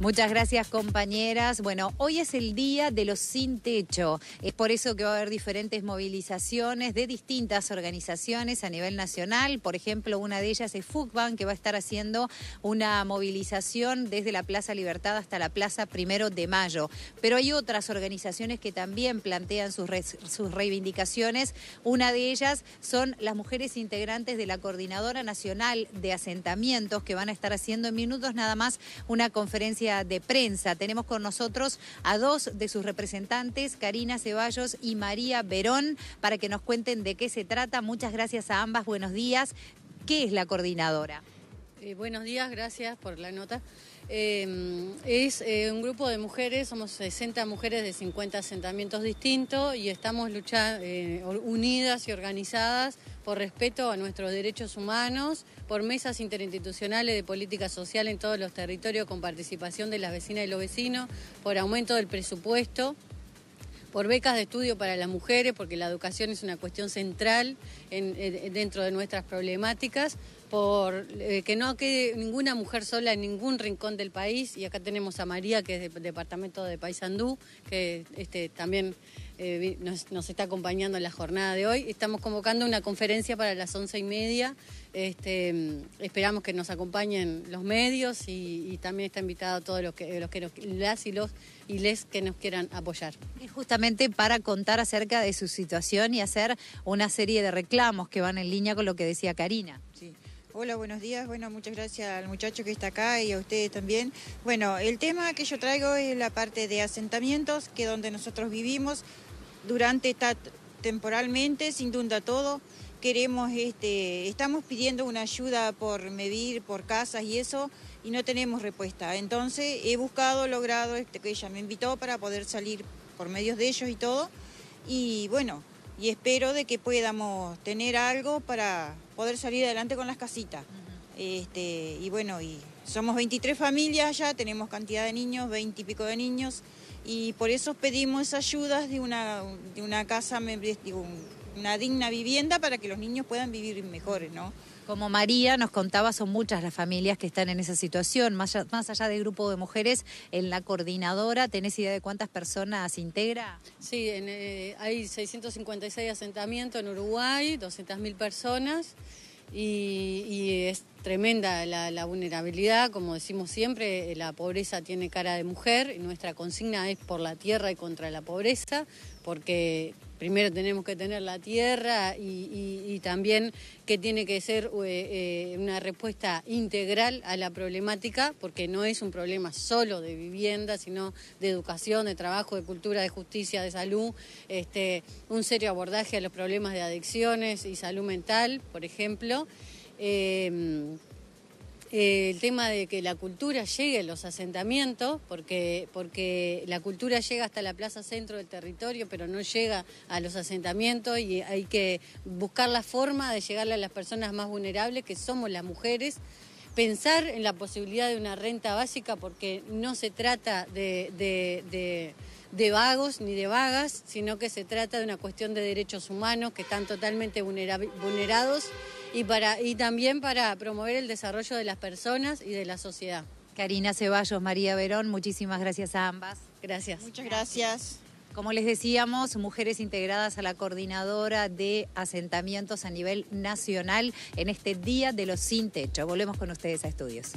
Muchas gracias compañeras. Bueno, hoy es el día de los sin techo. Es por eso que va a haber diferentes movilizaciones de distintas organizaciones a nivel nacional. Por ejemplo, una de ellas es FUCBAN, que va a estar haciendo una movilización desde la Plaza Libertad hasta la Plaza Primero de Mayo. Pero hay otras organizaciones que también plantean sus, sus reivindicaciones. Una de ellas son las mujeres integrantes de la Coordinadora Nacional de Asentamientos, que van a estar haciendo en minutos nada más una conferencia de prensa. Tenemos con nosotros a dos de sus representantes, Karina Ceballos y María Verón, para que nos cuenten de qué se trata. Muchas gracias a ambas. Buenos días. ¿Qué es la coordinadora? Eh, buenos días, gracias por la nota. Em, es eh, un grupo de mujeres, somos 60 mujeres de 50 asentamientos distintos y estamos luchando eh, unidas y organizadas por respeto a nuestros derechos humanos, por mesas interinstitucionales de política social en todos los territorios con participación de las vecinas y los vecinos, por aumento del presupuesto por becas de estudio para las mujeres, porque la educación es una cuestión central en, dentro de nuestras problemáticas, por eh, que no quede ninguna mujer sola en ningún rincón del país. Y acá tenemos a María, que es del Departamento de Paysandú, que este, también eh, nos, está acompañando en la jornada de hoy. Estamos convocando una conferencia para las once y media. Este, mm, esperamos que nos acompañen los medios y, también está invitado a todos los que, eh, los que nos, las y los y les que nos quieran apoyar. Es justamente para contar acerca de su situación y hacer una serie de reclamos que van en línea con lo que decía Karina. Hola, buenos días. Bueno, muchas gracias al muchacho que está acá y a ustedes también. Bueno, el tema que yo traigo es la parte de asentamientos, que donde nosotros vivimos durante esta temporalmente sin duda todo. Queremos, este, estamos pidiendo una ayuda por medir, por casas y eso, y no tenemos respuesta. Entonces he buscado, logrado, este, que ella me invitó para poder salir por medios de ellos y todo. Y bueno, y espero de que podamos tener algo para poder salir adelante con las casitas. Este, y bueno, y somos 23 familias ya, tenemos cantidad de niños, 20 y pico de niños, y por eso pedimos ayudas de una, de una casa, una digna vivienda para que los niños puedan vivir mejor, ¿no? Como María nos contaba, son muchas las familias que están en esa situación. Más allá, del grupo de mujeres, en la coordinadora, ¿tenés idea de cuántas personas integra? Sí, eh, hay 656 asentamientos en Uruguay, 200.000 personas. Y, es tremenda la, vulnerabilidad, como decimos siempre, eh, la pobreza tiene cara de mujer, y nuestra consigna es por la tierra y contra la pobreza, porque primero tenemos que tener la tierra y, también que tiene que ser eh, eh, una respuesta integral a la problemática, porque no es un problema solo de vivienda, sino de educación, de trabajo, de cultura, de justicia, de salud, este, un serio abordaje a los problemas de adicciones y salud mental, por ejemplo. Eh, eh, el tema de que la cultura llegue a los asentamientos, porque, porque la cultura llega hasta la plaza centro del territorio, pero no llega a los asentamientos y hay que buscar la forma de llegarle a las personas más vulnerables, que somos las mujeres. Pensar en la posibilidad de una renta básica, porque no se trata de vagos ni de vagas, sino que se trata de una cuestión de derechos humanos que están totalmente vulnerados y, para, y también para promover el desarrollo de las personas y de la sociedad. Karina Ceballos, María Verón, muchísimas gracias a ambas. Gracias. Muchas gracias. Como les decíamos, mujeres integradas a la coordinadora de asentamientos a nivel nacional en este Día de los Sin Techo. Volvemos con ustedes a estudios.